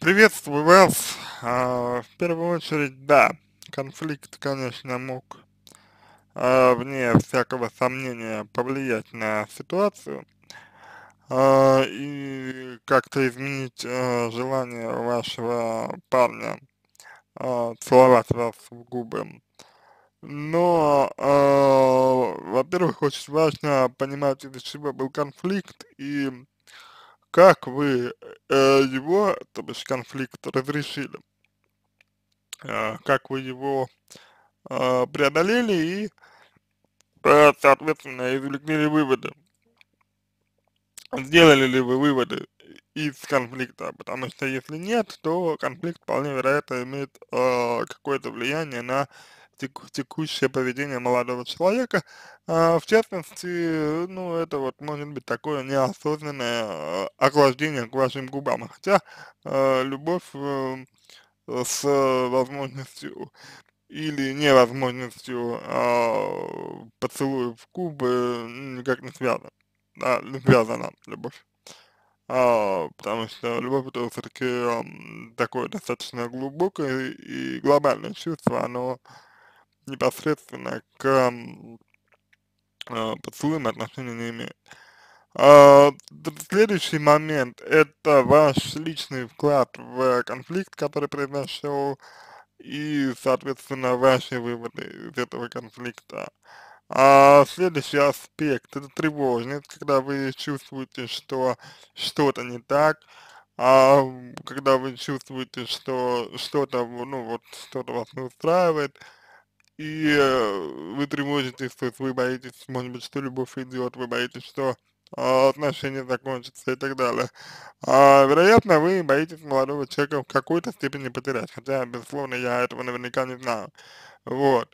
Приветствую вас. А, в первую очередь, да, конфликт, конечно, мог а, вне всякого сомнения повлиять на ситуацию а, и как-то изменить желание вашего парня целовать вас в губы. Но, э, во-первых, очень важно понимать, из-за чего был конфликт и как вы э, его, то бишь конфликт, разрешили, э, как вы его э, преодолели и, э, соответственно, извлекли ли выводы, сделали ли вы выводы из конфликта, потому что если нет, то конфликт вполне вероятно имеет э, какое-то влияние на тек, текущее поведение молодого человека. А, в частности, ну, это вот может быть такое неосознанное а, охлаждение к вашим губам. Хотя а, любовь а, с возможностью или невозможностью а, поцелуев кубы губы никак не связана. Да, связана любовь. А, потому что любовь это все-таки а, такое достаточно глубокое и глобальное чувство, оно а, непосредственно к э, поцелуям отношения не имеет. А, следующий момент – это ваш личный вклад в конфликт, который произошел, и, соответственно, ваши выводы из этого конфликта. А следующий аспект – это тревожность, когда вы чувствуете, что что-то не так, а когда вы чувствуете, что что-то, ну вот, что-то вас не устраивает, и э, вы тревожитесь, то есть вы боитесь, может быть, что любовь идет, вы боитесь, что а, отношения закончатся и так далее. А, вероятно, вы боитесь молодого человека в какой-то степени потерять, хотя, безусловно, я этого наверняка не знаю. Вот.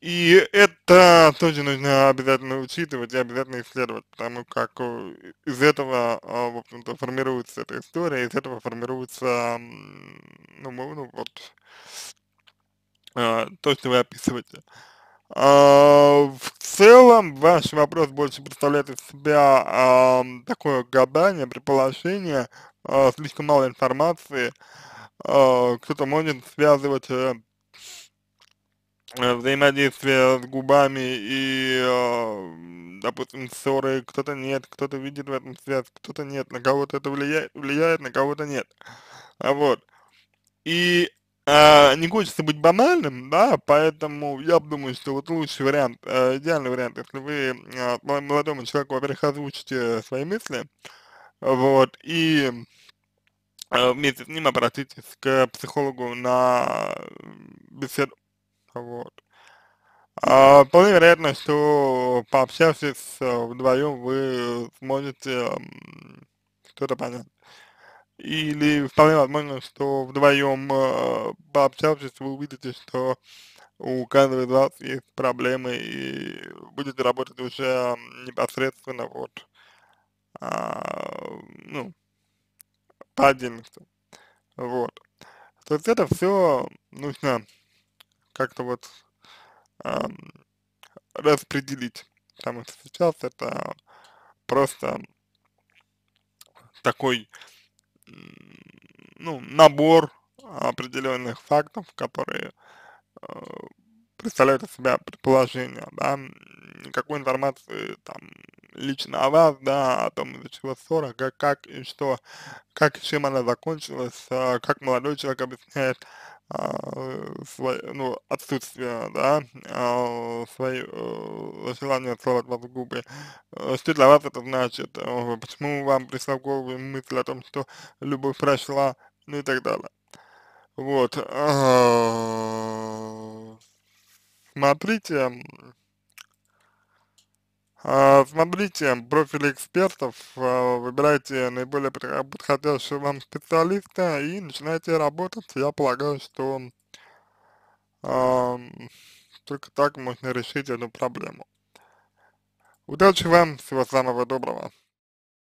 И это тоже нужно обязательно учитывать и обязательно исследовать, потому как э, из этого, а, в общем-то, формируется эта история, из этого формируется, ну, ну вот, а, то, что вы описываете. А, в целом, ваш вопрос больше представляет из себя такое гадание, предположение, а, слишком мало информации, кто-то может связывать э, взаимодействие с губами и, допустим, ссоры, кто-то нет, кто-то видит в этом связь, кто-то нет, на кого-то это влияет, влияет, на кого-то нет. А Вот. И а, не хочется быть банальным, да, поэтому я думаю, что вот лучший вариант, э, идеальный вариант, если вы э, молодому человеку, во-первых, озвучите свои мысли, вот, и э, вместе с ним обратитесь к психологу на беседу, вот. А, вполне вероятно, что пообщавшись э, вдвоем, вы сможете что-то понять. Или вполне возможно, что вдвоем э, пообщавшись, вы увидите, что у каждого из вас есть проблемы и будете работать уже непосредственно вот, а, ну, по отдельности. Вот. То есть это все нужно как-то вот а, распределить, потому что сейчас это просто такой ну, набор определенных фактов, которые э, представляют из себя предположения, да, никакой информации там лично о вас, да, о том, из-за чего ссора, как, как и что, как и чем она закончилась, э, как молодой человек объясняет Э, ну, отсутствие, да, э, свои э, желания целовать вас в губы. Что для вас это значит? Почему вам пришла в голову мысль о том, что любовь прошла, ну и так далее. Вот. Смотрите, смотрите профили экспертов выбирайте э, наиболее подходящего вам специалиста и начинайте работать. Я полагаю, что э, только так можно решить эту проблему. Удачи вам, всего самого доброго.